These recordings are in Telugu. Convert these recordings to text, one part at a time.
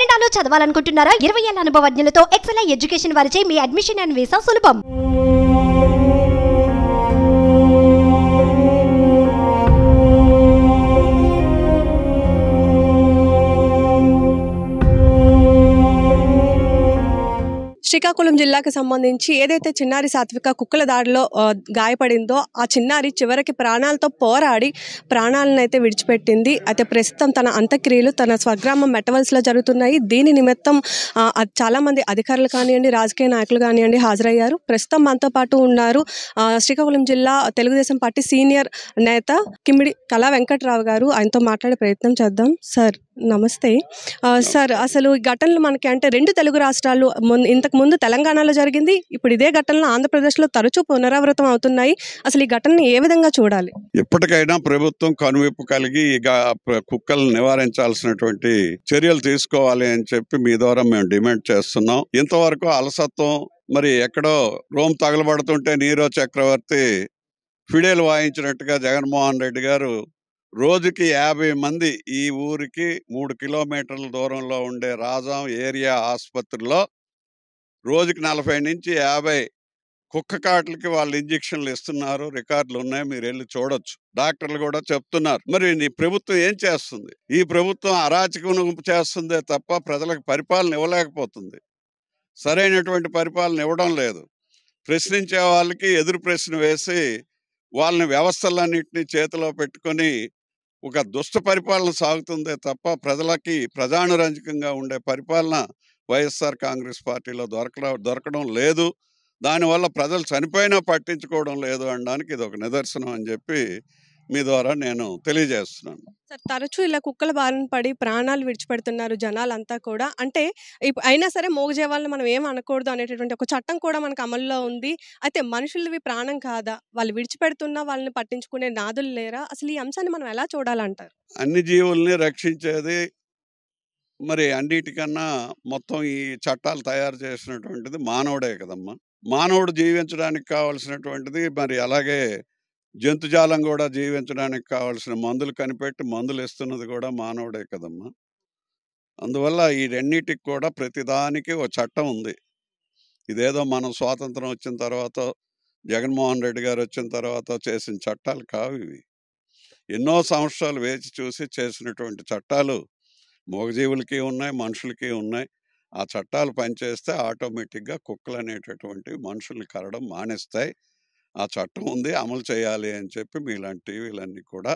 కెనడాలో చదవాలనుకుంటున్నారా ఇరవై ఏళ్ళ అనుభవజ్ఞులతో ఎక్సలై ఎడ్యుకేషన్ వారిచే మీ అడ్మిషన్ అండ్ వీసా సులభం శ్రీకాకుళం జిల్లాకు సంబంధించి ఏదైతే చిన్నారి సాత్విక కుక్కల దాడిలో గాయపడిందో ఆ చిన్నారి చివరికి ప్రాణాలతో పోరాడి ప్రాణాలను అయితే విడిచిపెట్టింది అయితే ప్రస్తుతం తన అంత్యక్రియలు తన స్వగ్రామం మెటవల్స్లో జరుగుతున్నాయి దీని నిమిత్తం చాలామంది అధికారులు కానివ్వండి రాజకీయ నాయకులు కానివ్వండి హాజరయ్యారు ప్రస్తుతం మనతో పాటు ఉన్నారు శ్రీకాకుళం జిల్లా తెలుగుదేశం పార్టీ సీనియర్ నేత కిమ్మిడి కళా వెంకట్రావు గారు ఆయనతో మాట్లాడే ప్రయత్నం చేద్దాం సార్ నమస్తే సార్ అసలు ఈ ఘటనలు మనకి అంటే రెండు తెలుగు రాష్ట్రాలు ఇంతకు ముందు తెలంగాణలో జరిగింది ఇప్పుడు ఇదే ఘటనలు ఆంధ్రప్రదేశ్లో తరచూ పునరావృతం అవుతున్నాయి అసలు ఈ ఘటనని ఏ విధంగా చూడాలి ఎప్పటికైనా ప్రభుత్వం కనువిప్పు కలిగి ఇక కుక్కలను నివారించాల్సినటువంటి చర్యలు తీసుకోవాలి అని చెప్పి మీ ద్వారా మేము డిమాండ్ చేస్తున్నాం ఇంతవరకు అలసత్వం మరి ఎక్కడో రోమ్ తగలబడుతుంటే నీరో చక్రవర్తి ఫిడేలు వాయించినట్టుగా జగన్మోహన్ రెడ్డి గారు రోజుకి యాభై మంది ఈ ఊరికి మూడు కిలోమీటర్ల దూరంలో ఉండే రాజాం ఏరియా ఆసుపత్రిలో రోజుకి నలభై నుంచి యాభై కుక్క కాటలకి వాళ్ళు ఇంజక్షన్లు ఇస్తున్నారు రికార్డులు ఉన్నాయి మీరు వెళ్ళి చూడొచ్చు డాక్టర్లు కూడా చెప్తున్నారు మరి నీ ప్రభుత్వం ఏం చేస్తుంది ఈ ప్రభుత్వం అరాచకం చేస్తుందే తప్ప ప్రజలకు పరిపాలన ఇవ్వలేకపోతుంది సరైనటువంటి పరిపాలన ఇవ్వడం లేదు ప్రశ్నించే వాళ్ళకి ఎదురు ప్రశ్న వేసి వాళ్ళని వ్యవస్థలన్నింటినీ చేతిలో పెట్టుకొని ఒక దుష్ట పరిపాలన సాగుతుందే తప్ప ప్రజలకి ప్రజానురంజకంగా ఉండే పరిపాలన వైఎస్ఆర్ కాంగ్రెస్ పార్టీలో దొరకడం దొరకడం లేదు దానివల్ల ప్రజలు చనిపోయినా పట్టించుకోవడం లేదు అనడానికి ఇది ఒక నిదర్శనం అని చెప్పి మీ ద్వారా నేను తెలియజేస్తున్నాను సార్ తరచూ ఇలా కుక్కల బారిన పడి ప్రాణాలు విడిచిపెడుతున్నారు జనాలు అంతా కూడా అంటే అయినా సరే మోగజేవాళ్ళని మనం ఏం అనకూడదు అనేటటువంటి ఒక చట్టం కూడా మనకు అమల్లో ఉంది అయితే మనుషులవి ప్రాణం కాదా వాళ్ళు విడిచిపెడుతున్నా వాళ్ళని పట్టించుకునే నాదులు లేరా అసలు ఈ అంశాన్ని మనం ఎలా చూడాలంటారు అన్ని జీవుల్ని రక్షించేది మరి అన్నిటికన్నా మొత్తం ఈ చట్టాలు తయారు చేసినటువంటిది మానవుడే కదమ్మా మానవుడు జీవించడానికి కావాల్సినటువంటిది మరి అలాగే జంతుజాలం కూడా జీవించడానికి కావాల్సిన మందులు కనిపెట్టి మందులు ఇస్తున్నది కూడా మానవుడే కదమ్మా అందువల్ల ఈ రెండింటికి కూడా ప్రతిదానికి ఓ చట్టం ఉంది ఇదేదో మనం స్వాతంత్రం వచ్చిన తర్వాత జగన్మోహన్ రెడ్డి గారు వచ్చిన తర్వాత చేసిన చట్టాలు కావు ఇవి ఎన్నో సంవత్సరాలు వేచి చూసి చేసినటువంటి చట్టాలు మూగజీవులకి ఉన్నాయి మనుషులకి ఉన్నాయి ఆ చట్టాలు పనిచేస్తే ఆటోమేటిక్గా కుక్కలు అనేటటువంటి మనుషులు కరడం మానేస్తాయి ఆ చట్టం ఉంది అమలు చేయాలి అని చెప్పి మీలాంటి వీళ్ళన్నీ కూడా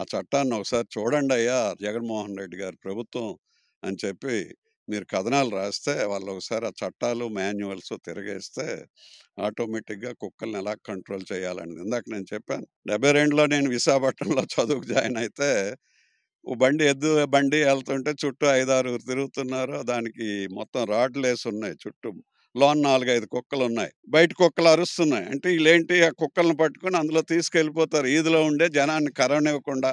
ఆ చట్టాన్ని ఒకసారి చూడండి అయ్యా జగన్మోహన్ రెడ్డి గారి ప్రభుత్వం అని చెప్పి మీరు కథనాలు రాస్తే వాళ్ళు ఒకసారి ఆ చట్టాలు మాన్యువల్స్ తిరగేస్తే ఆటోమేటిక్గా కుక్కల్ని ఎలా కంట్రోల్ చేయాలని ఇందాక నేను చెప్పాను డెబ్బై రెండులో నేను విశాఖపట్నంలో చదువుకు జాయిన్ అయితే ఓ బండి ఎద్దు బండి వెళ్తుంటే చుట్టూ ఐదారు తిరుగుతున్నారు దానికి మొత్తం రాడ్లు వేసి ఉన్నాయి చుట్టూ లోన్ నాలుగైదు కుక్కలు ఉన్నాయి బయట కుక్కలు అరుస్తున్నాయి అంటే వీళ్ళేంటి ఆ కుక్కలను పట్టుకొని అందులో తీసుకెళ్ళిపోతారు ఈదిలో ఉండే జనాన్ని కరవనివ్వకుండా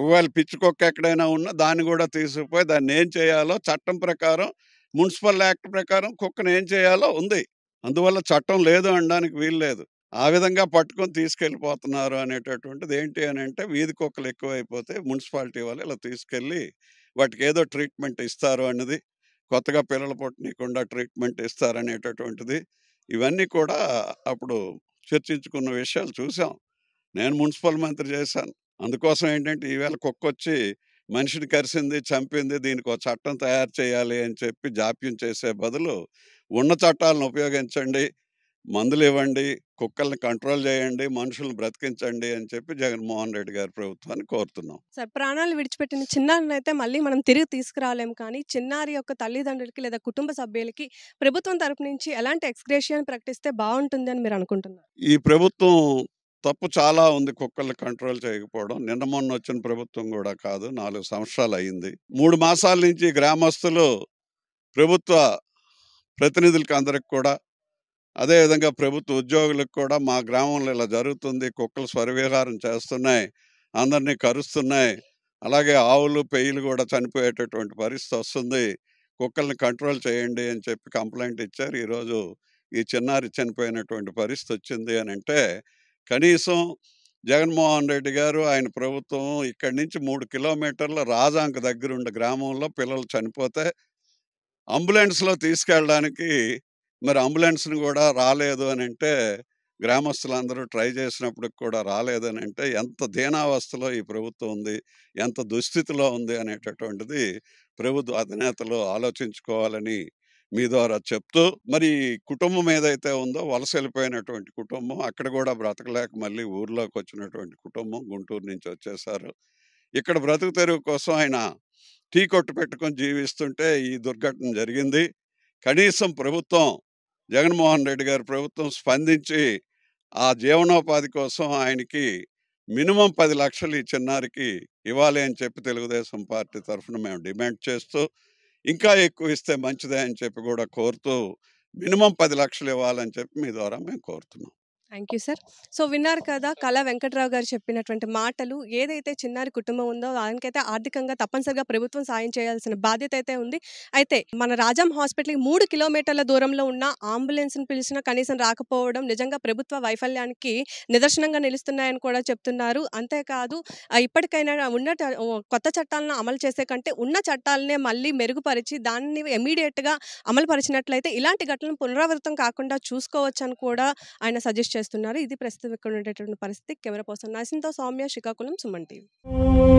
ఒకవేళ పిచ్చి కుక్క ఎక్కడైనా ఉన్నా దాన్ని కూడా తీసుకుపోయి దాన్ని ఏం చేయాలో చట్టం ప్రకారం మున్సిపల్ యాక్ట్ ప్రకారం కుక్కను ఏం చేయాలో ఉంది అందువల్ల చట్టం లేదు అనడానికి వీలు లేదు ఆ విధంగా పట్టుకొని తీసుకెళ్ళిపోతున్నారు అనేటటువంటిది ఏంటి అని అంటే వీధి కుక్కలు ఎక్కువైపోతే మున్సిపాలిటీ వాళ్ళు ఇలా తీసుకెళ్ళి వాటికి ఏదో ట్రీట్మెంట్ ఇస్తారు అన్నది కొత్తగా పిల్లలు పుట్టనీయకుండా ట్రీట్మెంట్ ఇస్తారనేటటువంటిది ఇవన్నీ కూడా అప్పుడు చర్చించుకున్న విషయాలు చూసాం నేను మున్సిపల్ మంత్రి చేశాను అందుకోసం ఏంటంటే ఈవేళ కుక్కొచ్చి మనిషిని కరిసింది చంపింది దీనికి ఒక చట్టం తయారు చేయాలి అని చెప్పి జాప్యం చేసే బదులు ఉన్న చట్టాలను ఉపయోగించండి మందులు ఇవ్వండి కుక్కల్ని కంట్రోల్ చేయండి మనుషులను బ్రతికించండి అని చెప్పి జగన్మోహన్ రెడ్డి గారి ప్రభుత్వాన్ని కోరుతున్నాం సార్ ప్రాణాలు విడిచిపెట్టిన చిన్నారిని అయితే మళ్ళీ మనం తిరిగి తీసుకురాలేం కానీ చిన్నారి యొక్క తల్లిదండ్రులకి లేదా కుటుంబ సభ్యులకి ప్రభుత్వం తరపు నుంచి ఎలాంటి ఎక్స్గ్రేషన్ ప్రకటిస్తే బాగుంటుంది అని మీరు అనుకుంటున్నారు ఈ ప్రభుత్వం తప్పు చాలా ఉంది కుక్కల్ని కంట్రోల్ చేయకపోవడం నిన్న మొన్న వచ్చిన ప్రభుత్వం కూడా కాదు నాలుగు సంవత్సరాలు అయింది మూడు మాసాల నుంచి గ్రామస్తులు ప్రభుత్వ ప్రతినిధులకి అందరికి కూడా అదేవిధంగా ప్రభుత్వ ఉద్యోగులకు కూడా మా గ్రామంలో ఇలా జరుగుతుంది కుక్కలు స్వరవిహారం చేస్తున్నాయి అందరినీ కరుస్తున్నాయి అలాగే ఆవులు పెయ్యలు కూడా చనిపోయేటటువంటి పరిస్థితి వస్తుంది కుక్కల్ని కంట్రోల్ చేయండి అని చెప్పి కంప్లైంట్ ఇచ్చారు ఈరోజు ఈ చిన్నారి చనిపోయినటువంటి పరిస్థితి వచ్చింది అని అంటే కనీసం జగన్మోహన్ రెడ్డి గారు ఆయన ప్రభుత్వం ఇక్కడి నుంచి మూడు కిలోమీటర్ల రాజాంక దగ్గరుండే గ్రామంలో పిల్లలు చనిపోతే అంబులెన్స్లో తీసుకెళ్ళడానికి మరి అంబులెన్స్ని కూడా రాలేదు అని అంటే గ్రామస్తులందరూ ట్రై చేసినప్పటికి కూడా రాలేదని అంటే ఎంత దీనావస్థలో ఈ ప్రభుత్వం ఉంది ఎంత దుస్థితిలో ఉంది అనేటటువంటిది ప్రభుత్వ అధినేతలు ఆలోచించుకోవాలని మీ ద్వారా చెప్తూ మరి కుటుంబం ఏదైతే ఉందో వలస వెళ్ళిపోయినటువంటి కుటుంబం అక్కడ కూడా బ్రతకలేక మళ్ళీ ఊర్లోకి వచ్చినటువంటి కుటుంబం గుంటూరు నుంచి వచ్చేసారు ఇక్కడ బ్రతుకు తెరువు కోసం ఆయన టీ కొట్టు పెట్టుకొని జీవిస్తుంటే ఈ దుర్ఘటన జరిగింది కనీసం ప్రభుత్వం జగన్మోహన్ రెడ్డి గారి ప్రభుత్వం స్పందించి ఆ జీవనోపాధి కోసం ఆయనకి మినిమం పది లక్షలు ఈ చిన్నారికి ఇవ్వాలి అని చెప్పి తెలుగుదేశం పార్టీ తరఫున మేము డిమాండ్ చేస్తూ ఇంకా ఎక్కువ ఇస్తే మంచిదే అని చెప్పి కూడా కోరుతూ మినిమం పది లక్షలు ఇవ్వాలని చెప్పి మీ ద్వారా మేము కోరుతున్నాం థ్యాంక్ యూ సార్ సో విన్నారు కదా కళా వెంకట్రావు గారు చెప్పినటువంటి మాటలు ఏదైతే చిన్నారి కుటుంబం ఉందో దానికైతే ఆర్థికంగా తప్పనిసరిగా ప్రభుత్వం సాయం చేయాల్సిన బాధ్యత అయితే ఉంది అయితే మన రాజాం హాస్పిటల్కి మూడు కిలోమీటర్ల దూరంలో ఉన్న అంబులెన్స్ను పిలిచినా కనీసం రాకపోవడం నిజంగా ప్రభుత్వ వైఫల్యానికి నిదర్శనంగా నిలుస్తున్నాయని కూడా చెప్తున్నారు అంతేకాదు ఇప్పటికైనా ఉన్న కొత్త చట్టాలను అమలు చేసే కంటే ఉన్న చట్టాలనే మళ్ళీ మెరుగుపరిచి దాన్ని ఎమీడియట్గా అమలుపరిచినట్లయితే ఇలాంటి ఘటనలు పునరావృతం కాకుండా చూసుకోవచ్చని కూడా ఆయన సజెస్ట్ చేస్తున్నారు ఇది ప్రస్తుతం ఇక్కడ ఉండేటువంటి పరిస్థితి కెమెరా పర్సన్ నసింతో సౌమ్య శ్రీకాకుళం సుమన్ టీవీ